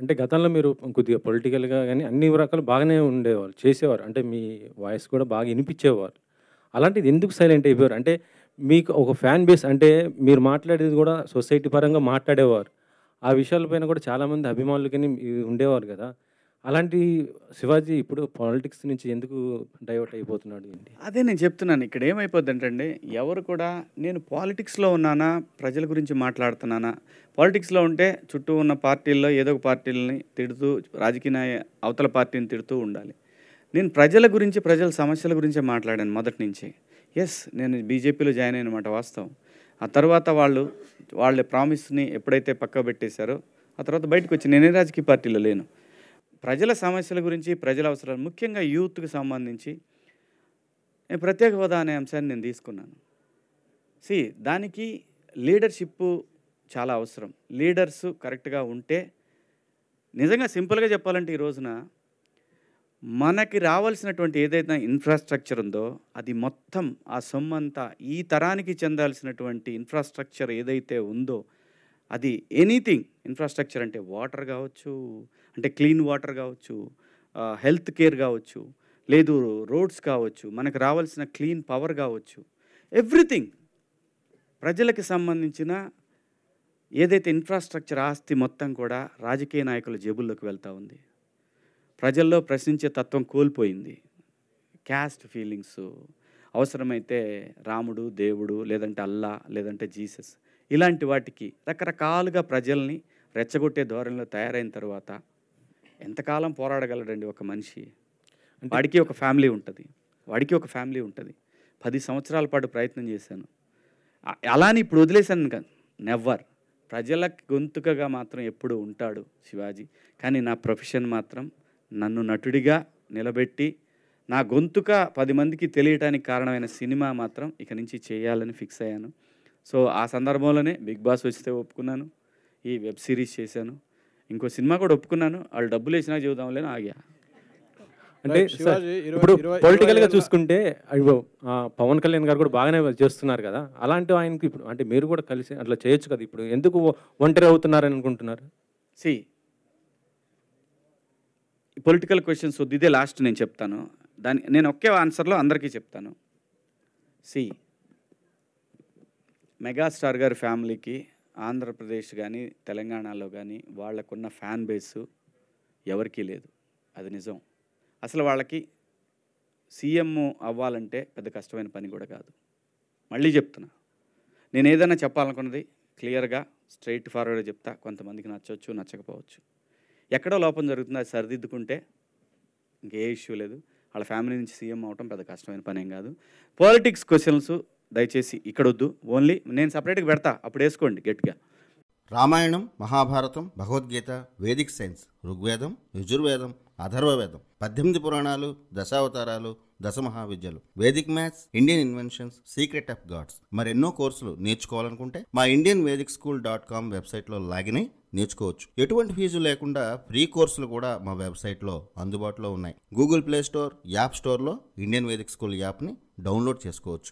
అంటే గతంలో మీరు కొద్దిగా పొలిటికల్గా కానీ అన్ని రకాలు బాగానే ఉండేవారు చేసేవారు అంటే మీ వాయిస్ కూడా బాగా వినిపించేవారు అలాంటిది ఎందుకు సైలెంట్ అయిపోయారు అంటే మీకు ఒక ఫ్యాన్ బేస్ అంటే మీరు మాట్లాడేది కూడా సొసైటీ పరంగా మాట్లాడేవారు ఆ విషయాలపైన కూడా చాలామంది అభిమానులు కానీ ఉండేవారు కదా అలాంటి శివాజీ ఇప్పుడు పాలిటిక్స్ నుంచి ఎందుకు డైవర్ట్ అయిపోతున్నాడు ఏంటి అదే నేను చెప్తున్నాను ఇక్కడ ఏమైపోద్ది అంటే ఎవరు కూడా నేను పాలిటిక్స్లో ఉన్నానా ప్రజల గురించి మాట్లాడుతున్నానా పాలిటిక్స్లో ఉంటే చుట్టూ ఉన్న పార్టీల్లో ఏదో ఒక పార్టీలని తిడుతూ రాజకీయ అవతల పార్టీని తిడుతూ ఉండాలి నేను ప్రజల గురించి ప్రజల సమస్యల గురించే మాట్లాడాను మొదటి నుంచి ఎస్ నేను బీజేపీలో జాయిన్ మాట వాస్తవం ఆ తర్వాత వాళ్ళు వాళ్ళ ప్రామిస్ని ఎప్పుడైతే పక్క పెట్టేశారో ఆ తర్వాత బయటకు వచ్చి నేనే రాజకీయ పార్టీలో లేను ప్రజల సమస్యల గురించి ప్రజల అవసరాలు ముఖ్యంగా యూత్కి సంబంధించి నేను ప్రత్యేక హోదా అనే అంశాన్ని నేను తీసుకున్నాను సి దానికి లీడర్షిప్ చాలా అవసరం లీడర్స్ కరెక్ట్గా ఉంటే నిజంగా సింపుల్గా చెప్పాలంటే ఈ రోజున మనకి రావాల్సినటువంటి ఏదైతే ఇన్ఫ్రాస్ట్రక్చర్ ఉందో అది మొత్తం ఆ సొమ్మంతా ఈ తరానికి చెందాల్సినటువంటి ఇన్ఫ్రాస్ట్రక్చర్ ఏదైతే ఉందో అది ఎనీథింగ్ ఇన్ఫ్రాస్ట్రక్చర్ అంటే వాటర్ కావచ్చు అంటే క్లీన్ వాటర్ కావచ్చు హెల్త్ కేర్ కావచ్చు లేదు రోడ్స్ కావచ్చు మనకు రావాల్సిన క్లీన్ పవర్ కావచ్చు ఎవ్రీథింగ్ ప్రజలకు సంబంధించిన ఏదైతే ఇన్ఫ్రాస్ట్రక్చర్ ఆస్తి మొత్తం కూడా రాజకీయ నాయకుల జేబుల్లోకి వెళ్తూ ఉంది ప్రజల్లో ప్రశ్నించే తత్వం కోల్పోయింది క్యాస్ట్ ఫీలింగ్స్ అవసరమైతే రాముడు దేవుడు లేదంటే అల్లా లేదంటే జీసస్ ఇలాంటి వాటికి రకరకాలుగా ప్రజల్ని రెచ్చగొట్టే ధోరణిలో తయారైన తర్వాత ఎంతకాలం పోరాడగలడండి ఒక మనిషి వాడికి ఒక ఫ్యామిలీ ఉంటుంది వాడికి ఒక ఫ్యామిలీ ఉంటుంది పది సంవత్సరాల పాటు ప్రయత్నం చేశాను అలానే ఇప్పుడు వదిలేశాను నెవ్వర్ ప్రజల గొంతుకగా మాత్రం ఎప్పుడు ఉంటాడు శివాజీ కానీ నా ప్రొఫెషన్ మాత్రం నన్ను నటుడిగా నిలబెట్టి నా గొంతుక పది మందికి తెలియటానికి కారణమైన సినిమా మాత్రం ఇక నుంచి చేయాలని ఫిక్స్ అయ్యాను సో ఆ సందర్భంలోనే బిగ్ బాస్ వచ్చితే ఒప్పుకున్నాను ఈ వెబ్ సిరీస్ చేశాను ఇంకో సినిమా కూడా ఒప్పుకున్నాను వాళ్ళు డబ్బులు వేసినా చూద్దాంలేని ఆగా అంటే ఇప్పుడు పొలిటికల్గా చూసుకుంటే అయ్యో పవన్ కళ్యాణ్ గారు కూడా బాగానే చేస్తున్నారు కదా అలాంటి ఆయనకి ఇప్పుడు అంటే మీరు కూడా కలిసి అట్లా చేయొచ్చు కదా ఇప్పుడు ఎందుకు ఒంటరి అవుతున్నారు అనుకుంటున్నారు సి పొలిటికల్ క్వశ్చన్స్ వద్దు ఇదే లాస్ట్ నేను చెప్తాను దాని నేను ఒకే ఆన్సర్లో అందరికీ చెప్తాను సి మెగాస్టార్ గారి ఫ్యామిలీకి ఆంధ్రప్రదేశ్ కానీ తెలంగాణలో కానీ వాళ్ళకున్న ఫ్యాన్ బేసు ఎవరికీ లేదు అది నిజం అసలు వాళ్ళకి సీఎం అవ్వాలంటే పెద్ద కష్టమైన పని కూడా కాదు మళ్ళీ చెప్తున్నా నేను ఏదైనా చెప్పాలనుకున్నది క్లియర్గా స్ట్రైట్ ఫార్వర్డ్ చెప్తా కొంతమందికి నచ్చవచ్చు నచ్చకపోవచ్చు ఎక్కడో లోపం జరుగుతుంది అది సరిదిద్దుకుంటే ఇంకే ఇష్యూ లేదు వాళ్ళ ఫ్యామిలీ నుంచి సీఎం అవటం పెద్ద కష్టమైన పనేం కాదు పాలిటిక్స్ క్వశ్చన్స్ దయచేసి ఇక్కడొద్దు ఓన్లీ నేను సపరేట్గా పెడతా అప్పుడు వేసుకోండి గట్టిగా రామాయణం మహాభారతం భగవద్గీత వేదిక్ సైన్స్ ఋగ్వేదం యజుర్వేదం అధర్వవేదం పద్దెనిమిది పురాణాలు దశావతారాలు దశ మహావిద్యలు Vedic maths Indian inventions secret of gods మరెన్నో కోర్సులు నేర్చుకోవాలనుకుంటే మా Indian Vedic school dot com వెబ్సైట్లో లాగిన్ అయి నేర్చుకోవచ్చు ఎటువంటి ఫీజు లేకుండా ఫ్రీ కోర్సులు కూడా మా వెబ్సైట్లో అందుబాటులో ఉన్నాయి గూగుల్ ప్లే స్టోర్ యాప్ స్టోర్లో ఇండియన్ వేదిక్ స్కూల్ యాప్ని డౌన్లోడ్ చేసుకోవచ్చు